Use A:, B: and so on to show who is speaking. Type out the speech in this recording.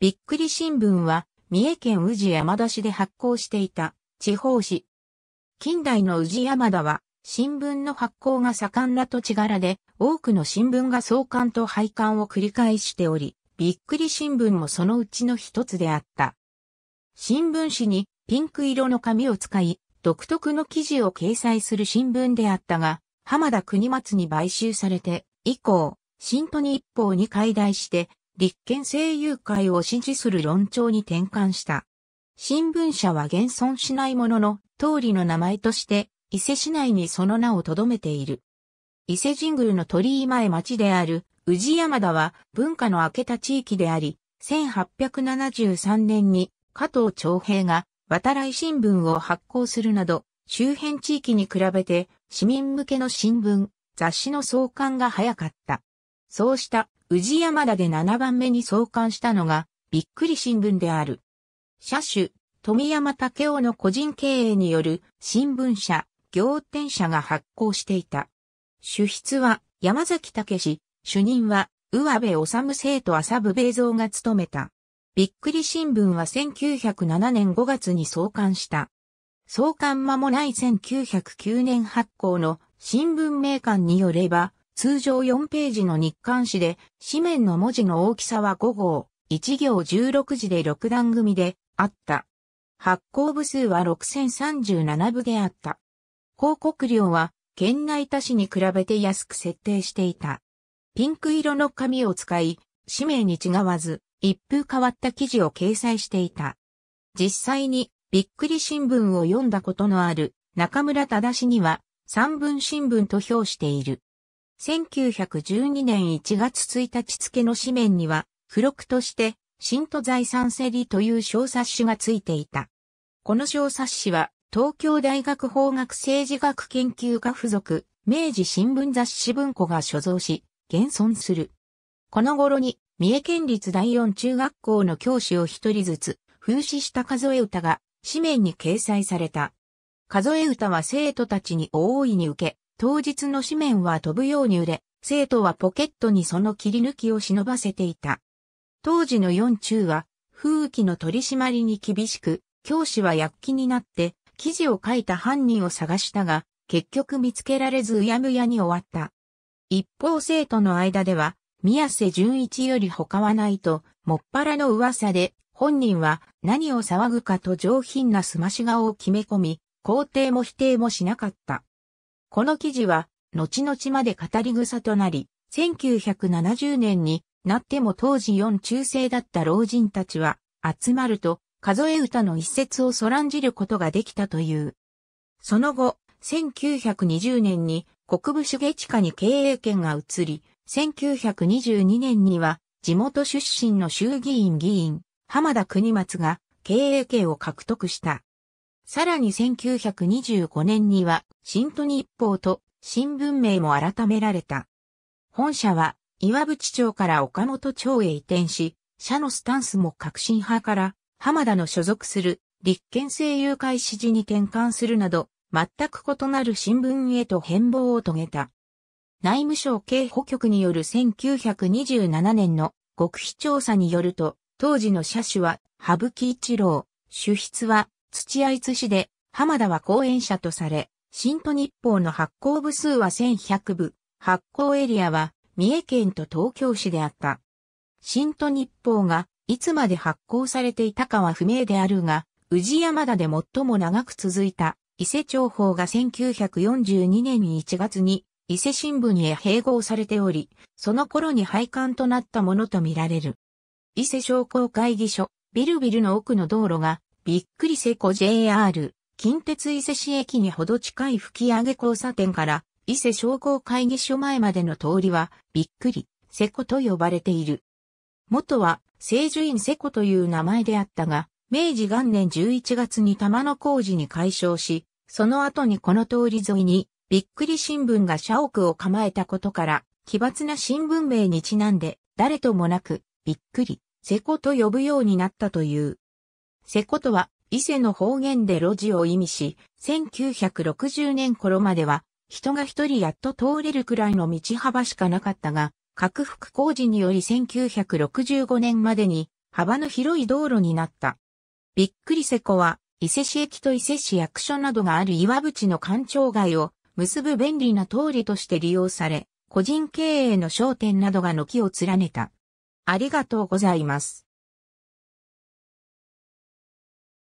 A: びっくり新聞は、三重県宇治山田市で発行していた地方紙。近代の宇治山田は、新聞の発行が盛んな土地柄で、多くの新聞が創刊と廃刊を繰り返しており、びっくり新聞もそのうちの一つであった。新聞紙にピンク色の紙を使い、独特の記事を掲載する新聞であったが、浜田国松に買収されて、以降、新都に一報に解題して、立憲政友会を支持する論調に転換した。新聞社は現存しないものの、通りの名前として、伊勢市内にその名を留めている。伊勢神宮の鳥居前町である、宇治山田は文化の明けた地域であり、1873年に加藤長平が渡来新聞を発行するなど、周辺地域に比べて市民向けの新聞、雑誌の創刊が早かった。そうした宇治山田で7番目に創刊したのが、びっくり新聞である。社主、富山武雄の個人経営による新聞社、行天社が発行していた。主筆は山崎武主任は宇和部治生徒浅部米蔵が務めた。びっくり新聞は1907年5月に創刊した。創刊間もない1909年発行の新聞名館によれば、通常4ページの日刊誌で、紙面の文字の大きさは5号、1行16字で6段組であった。発行部数は6037部であった。広告料は県内他市に比べて安く設定していた。ピンク色の紙を使い、紙名に違わず、一風変わった記事を掲載していた。実際に、びっくり新聞を読んだことのある中村忠氏には、三文新聞と評している。1912年1月1日付の紙面には、付録として、新都財産セリという小冊子がついていた。この小冊子は、東京大学法学政治学研究科附属、明治新聞雑誌文庫が所蔵し、現存する。この頃に、三重県立第四中学校の教師を一人ずつ、風刺した数え歌が、紙面に掲載された。数え歌は生徒たちに大いに受け、当日の紙面は飛ぶように売れ、生徒はポケットにその切り抜きを忍ばせていた。当時の4中は、風紀の取り締まりに厳しく、教師は躍起になって、記事を書いた犯人を探したが、結局見つけられずうやむやに終わった。一方生徒の間では、宮瀬淳一より他はないと、もっぱらの噂で、本人は何を騒ぐかと上品な澄まし顔を決め込み、肯定も否定もしなかった。この記事は、後々まで語り草となり、1970年になっても当時4中世だった老人たちは、集まると、数え歌の一節をそらんじることができたという。その後、1920年に国部主下地下に経営権が移り、1922年には地元出身の衆議院議員、浜田国松が経営権を獲得した。さらに1925年には、新都日報と新聞名も改められた。本社は、岩淵町から岡本町へ移転し、社のスタンスも革新派から、浜田の所属する立憲政友会支持に転換するなど、全く異なる新聞へと変貌を遂げた。内務省警保局による1927年の極秘調査によると、当時の社主は、羽吹一郎、主筆は土屋津市で、浜田は講演者とされ、新都日報の発行部数は1100部、発行エリアは三重県と東京市であった。新都日報がいつまで発行されていたかは不明であるが、宇治山田で最も長く続いた伊勢町報が1942年に1月に伊勢新聞へ併合されており、その頃に廃刊となったものとみられる。伊勢商工会議所、ビルビルの奥の道路がびっくりせこ JR、近鉄伊勢市駅にほど近い吹上交差点から、伊勢商工会議所前までの通りは、びっくり、せこと呼ばれている。元は、聖樹院せこという名前であったが、明治元年11月に玉野工事に改称し、その後にこの通り沿いに、びっくり新聞が社屋を構えたことから、奇抜な新聞名にちなんで、誰ともなく、びっくり、せこと呼ぶようになったという。セコとは、伊勢の方言で路地を意味し、1960年頃までは、人が一人やっと通れるくらいの道幅しかなかったが、拡幅工事により1965年までに、幅の広い道路になった。びっくりセコは、伊勢市駅と伊勢市役所などがある岩淵の官庁街を結ぶ便利な通りとして利用され、個人経営の商店などが軒を連ねた。ありがとうございます。